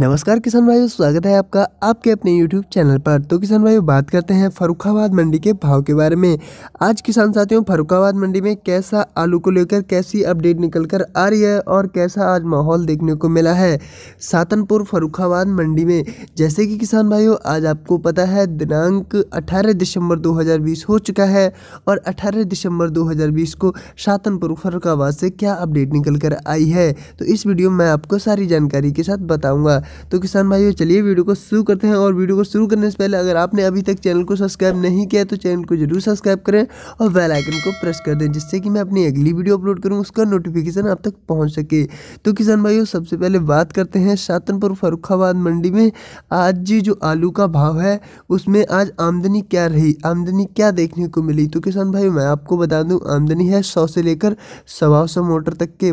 नमस्कार किसान भाइयों स्वागत है आपका आपके अपने YouTube चैनल पर तो किसान भाइयों बात करते हैं फरुखाबाद मंडी के भाव के बारे में आज किसान साथियों फरुखाबाद मंडी में कैसा आलू को लेकर कैसी अपडेट निकल कर आ रही है और कैसा आज माहौल देखने को मिला है सातनपुर फरुखाबाद मंडी में जैसे कि किसान भाइयों आज आपको पता है दिनांक अठारह दिसंबर दो हो चुका है और अठारह दिसंबर दो को सातनपुर फरुखाबाद से क्या अपडेट निकल कर आई है तो इस वीडियो में आपको सारी जानकारी के साथ बताऊँगा तो किसान भाइयों चलिए वीडियो को शुरू करते हैं और वीडियो को शुरू करने से पहले अगर आपने अभी तक चैनल को सब्सक्राइब नहीं किया तो चैनल को जरूर सब्सक्राइब करें और बेलाइकन को प्रेस कर दें जिससे कि मैं अपनी अगली वीडियो अपलोड करूँ उसका नोटिफिकेशन आप तक पहुँच सके तो किसान भाइयों सबसे पहले बात करते हैं शातनपुर फरुखाबाद मंडी में आज जो आलू का भाव है उसमें आज आमदनी क्या रही आमदनी क्या देखने को मिली तो किसान भाई मैं आपको बता दूं आमदनी है सौ से लेकर सवा सौ मोटर तक के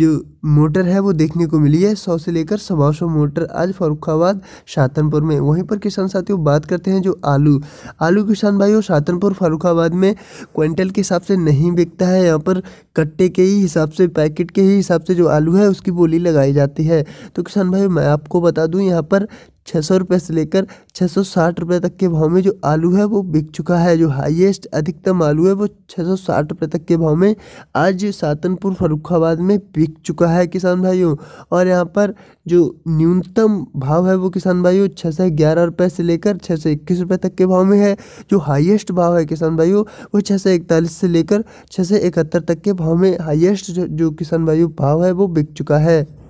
जो मोटर है वो देखने को मिली है सौ से लेकर सवा सौ मोटर आज फरुखाबाद शातनपुर में वहीं पर किसान साथियों बात करते हैं जो आलू आलू किसान भाइयों शातनपुर फरुखाबाद में क्विंटल के हिसाब से नहीं बिकता है यहाँ पर कट्टे के ही हिसाब से पैकेट के ही हिसाब से जो आलू है उसकी बोली लगाई जाती है तो किसान भाई मैं आपको बता दूँ यहाँ पर छः सौ रुपये से लेकर छः सौ साठ रुपये तक के भाव में जो आलू है वो बिक चुका है जो हाईएस्ट अधिकतम आलू है वो छः सौ साठ रुपये तक के भाव में आज सातनपुर फरुखाबाद में बिक चुका है किसान भाइयों और यहाँ पर जो न्यूनतम भाव है वो किसान भाइयों छः सौ ग्यारह रुपये से लेकर छः सौ इक्कीस रुपये तक के भाव में है जो हाइएस्ट भाव है किसान भाइयों वो छः सौ इकतालीस से लेकर छः सौ इकहत्तर तक के भाव में हाइएस्ट जो, जो किसान भाइयों भाव है वो बिक चुका है